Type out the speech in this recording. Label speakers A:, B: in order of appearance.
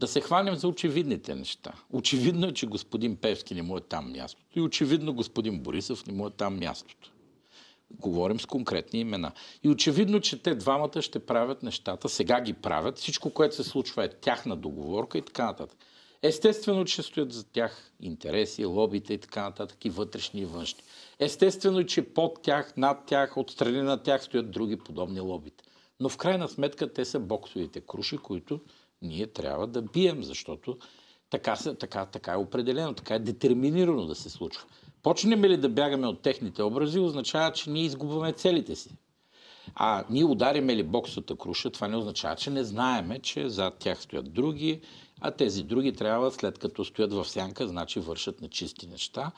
A: да се хванем за очевидните неща. Очевидно е, че господин Певски не му е там мястото и очевидно господин Борисов не му е там мястото. Говорим с конкретни имена. И очевидно, че те двамата ще правят нещата, сега ги правят, всичко, което се случва е тяхна договорка и така нататък. Естествено, че стоят за тях интереси, лобите и така нататък, и вътрешни и външни. Естествено, че под тях, над тях, отстрани на тях стоят други подобни лобите. Но в крайна сметка те са боксовите круши, които ние трябва да бием, защото така, така, така е определено, така е детерминирано да се случва. Почнем ли да бягаме от техните образи, означава, че ние изгубваме целите си. А ние удариме ли боксата круша, това не означава, че не знаеме, че зад тях стоят други, а тези други трябва, след като стоят в сянка, значи вършат нечисти неща,